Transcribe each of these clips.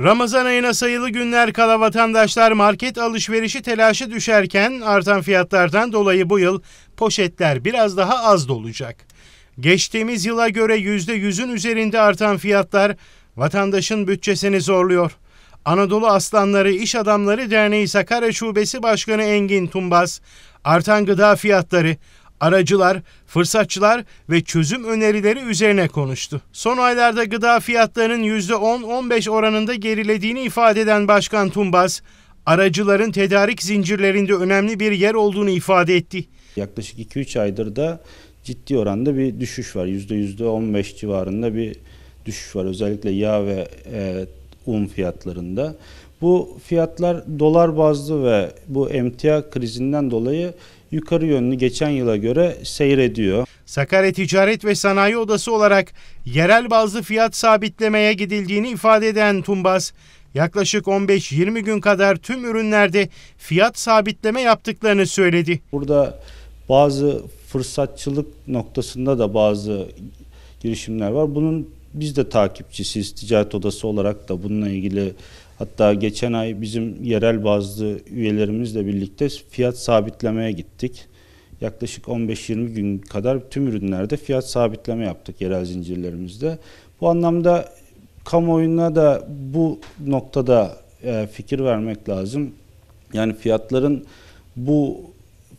Ramazan ayına sayılı günler kala vatandaşlar market alışverişi telaşı düşerken artan fiyatlardan dolayı bu yıl poşetler biraz daha az dolacak. Geçtiğimiz yıla göre %100'ün üzerinde artan fiyatlar vatandaşın bütçesini zorluyor. Anadolu Aslanları İş Adamları Derneği Sakarya Şubesi Başkanı Engin Tumbas, artan gıda fiyatları, aracılar, fırsatçılar ve çözüm önerileri üzerine konuştu. Son aylarda gıda fiyatlarının %10-15 oranında gerilediğini ifade eden Başkan Tumbas, aracıların tedarik zincirlerinde önemli bir yer olduğunu ifade etti. Yaklaşık 2-3 aydır da ciddi oranda bir düşüş var. %15 civarında bir düşüş var. Özellikle yağ ve e, un fiyatlarında. Bu fiyatlar dolar bazlı ve bu emtia krizinden dolayı yukarı yönlü geçen yıla göre seyrediyor. Sakarya Ticaret ve Sanayi Odası olarak yerel bazı fiyat sabitlemeye gidildiğini ifade eden Tumbas, yaklaşık 15-20 gün kadar tüm ürünlerde fiyat sabitleme yaptıklarını söyledi. Burada bazı fırsatçılık noktasında da bazı girişimler var. Bunun biz de takipçisiz Ticaret Odası olarak da bununla ilgili Hatta geçen ay bizim yerel bazlı üyelerimizle birlikte fiyat sabitlemeye gittik. Yaklaşık 15-20 gün kadar tüm ürünlerde fiyat sabitleme yaptık yerel zincirlerimizde. Bu anlamda kamuoyuna da bu noktada e, fikir vermek lazım. Yani fiyatların bu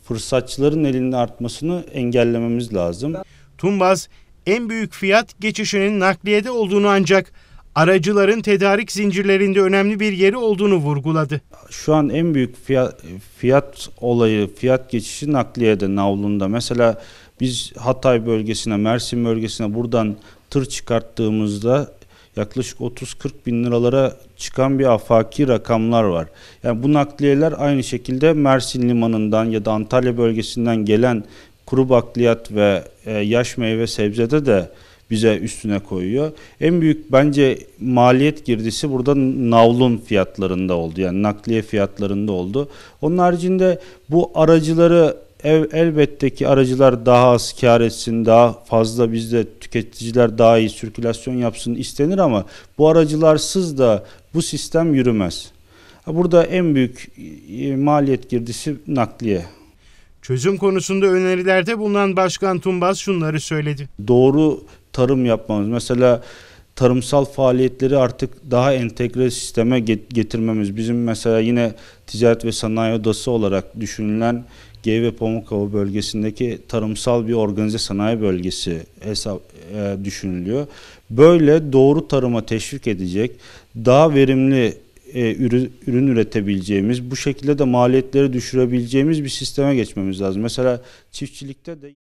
fırsatçıların elinde artmasını engellememiz lazım. Tumbaz en büyük fiyat geçişinin nakliyede olduğunu ancak aracıların tedarik zincirlerinde önemli bir yeri olduğunu vurguladı. Şu an en büyük fiyat, fiyat olayı, fiyat geçişi nakliyede, navlunda. Mesela biz Hatay bölgesine, Mersin bölgesine buradan tır çıkarttığımızda yaklaşık 30-40 bin liralara çıkan bir afaki rakamlar var. Yani bu nakliyeler aynı şekilde Mersin limanından ya da Antalya bölgesinden gelen kuru bakliyat ve e, yaş meyve sebzede de bize üstüne koyuyor. En büyük bence maliyet girdisi burada navlun fiyatlarında oldu. Yani nakliye fiyatlarında oldu. Onun haricinde bu aracıları ev, elbette ki aracılar daha az kar etsin, daha fazla bizde tüketiciler daha iyi sirkülasyon yapsın istenir ama bu aracılarsız da bu sistem yürümez. Burada en büyük e, maliyet girdisi nakliye. Çözüm konusunda önerilerde bulunan Başkan Tumbaz şunları söyledi. Doğru tarım yapmamız, mesela tarımsal faaliyetleri artık daha entegre sisteme getirmemiz. Bizim mesela yine ticaret ve sanayi odası olarak düşünülen G ve Pamukova bölgesindeki tarımsal bir organize sanayi bölgesi hesap e, düşünülüyor. Böyle doğru tarıma teşvik edecek, daha verimli e, ürün, ürün üretebileceğimiz, bu şekilde de maliyetleri düşürebileceğimiz bir sisteme geçmemiz lazım. Mesela çiftçilikte de